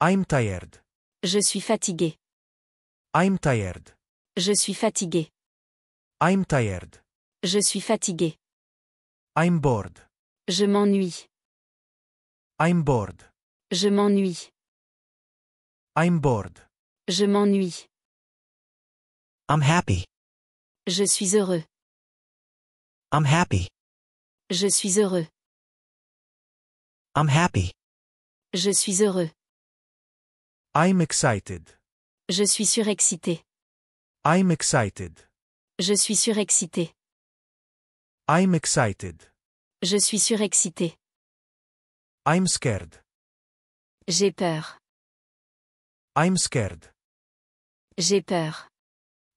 I'm tired. Je suis fatigué. I'm tired. Je suis fatigué. I'm tired. Je suis fatigué. I'm bored. Je m'ennuie. I'm bored. Je m'ennuie. I'm bored. Je m'ennuie. I'm happy. Je suis heureux. I'm happy. Je suis heureux. I'm happy. Je suis heureux. I'm excited. Je suis surexcité. I'm excited. Je suis surexcité. I'm excited. Je suis surexcité. I'm scared. J'ai peur. I'm scared. J'ai peur.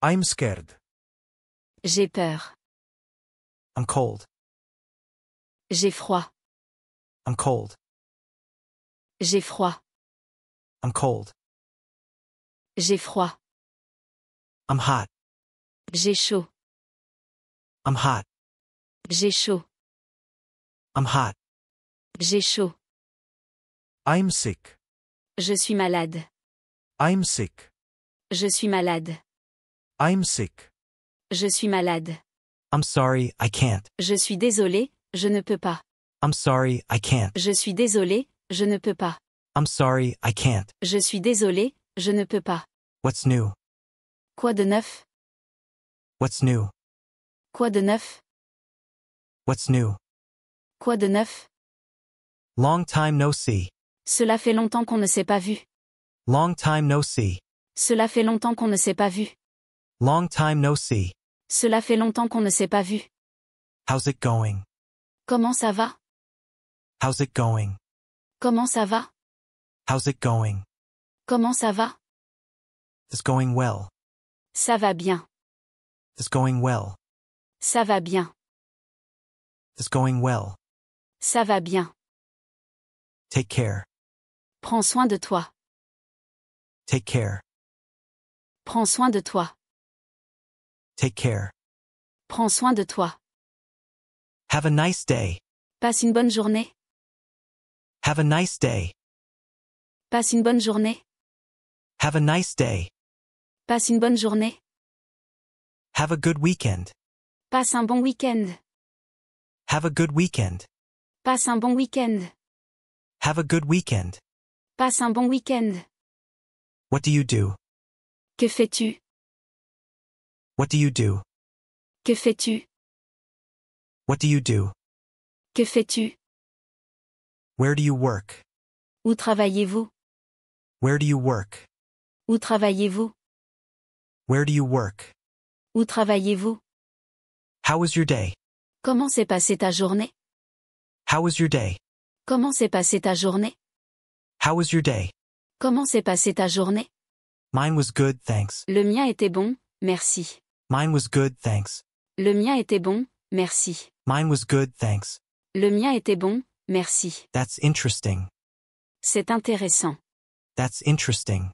I'm scared. J'ai peur. I'm cold. J'ai froid. I'm cold. J'ai froid. I'm cold. J'ai froid. I'm hot. J'ai chaud. I'm hot. J'ai chaud. I'm hot. J'ai chaud. I'm sick. Je suis malade. I'm sick. Je suis malade. I'm sick. Je suis malade. I'm sorry, I can't. Je suis désolé, je ne peux pas. I'm sorry, I can't. Je suis désolé, je ne peux pas. I'm sorry, I can't. Je suis désolé, je ne peux pas. What's new? Quoi de neuf? What's new? Quoi de neuf? What's new? Quoi de neuf? Long time no see. Cela fait longtemps qu'on ne s'est pas vu. Long time no see. Cela fait longtemps qu'on ne s'est pas vu. Long time no see. Cela fait longtemps qu'on ne s'est pas vu. How's it going? Comment ça va? How's it going? Comment ça va? How's it going? Comment ça va? It's going well. Ça va bien. It's going well. Ça va bien. It's going well. Ça va bien. Take care. Prends soin de toi. Take care. Prends soin de toi. Take care. Prends soin de toi. Have a nice day. Passe une bonne journée. Have a nice day. Passe une bonne journée. Have a nice day. Passe une bonne journée. Have a good weekend. Passe un bon weekend. Have a good weekend. Passe un bon weekend. Have a good weekend. Passe un bon weekend. What do you do? Que fais-tu? What do you do? Que fais-tu? What do you do? Que fais-tu? Where do you work? Où travaillez-vous? Where do you work? Où travaillez-vous? Where do you work? Où travaillez-vous? How was your day? Comment s'est passée ta journée? How was your day? Comment s'est passée ta journée? How was your day? Comment s'est passée ta journée? Mine was good, thanks. Le mien était bon, merci. Mine was good, thanks. Le mien était bon, merci. Mine was good, thanks. Le mien était bon, merci. That's interesting. C'est intéressant. That's interesting.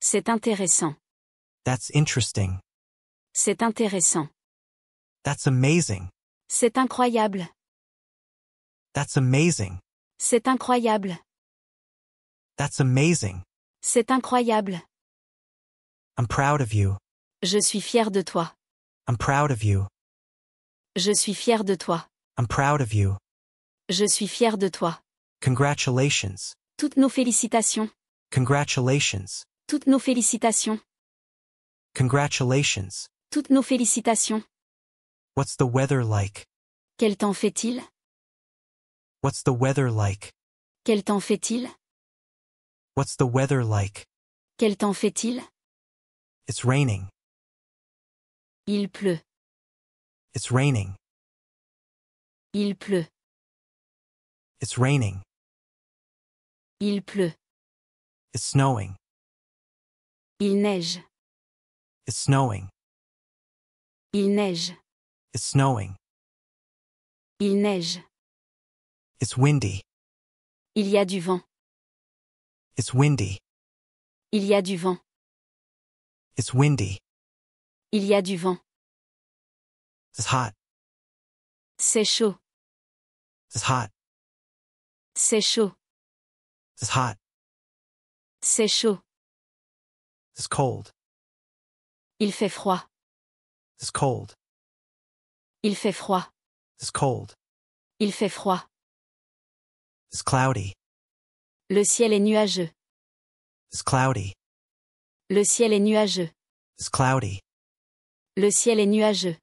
C'est intéressant. That's interesting. C'est intéressant. That's amazing. C'est incroyable. That's amazing. C'est incroyable. That's amazing. C'est incroyable. I'm proud of you. Je suis fier de toi. I'm proud of you. Je suis fier de toi. I'm proud of you. Je suis fier de toi. Congratulations. Toutes nos félicitations. Congratulations. Toutes nos félicitations. Congratulations. Toutes nos félicitations. What's the weather like? Quel temps fait-il? What's the weather like? Quel temps fait-il? What's the weather like? Quel temps fait-il? It's raining. Il pleut. It's raining. Il pleut. It's raining. Il pleut. It's snowing. Il neige. It's snowing. Il neige. It's snowing. Il neige. It's windy. Il y a du vent. It's windy. Il y a du vent. It's windy. Il y a du vent. It's hot. C'est chaud. It's hot. C'est chaud. It's hot. C'est chaud. It's cold. Il fait froid. It's cold. Il fait froid. It's cold. Il fait froid. It's cloudy. Le ciel est nuageux. It's cloudy. Le ciel est nuageux. It's cloudy. Le ciel est nuageux.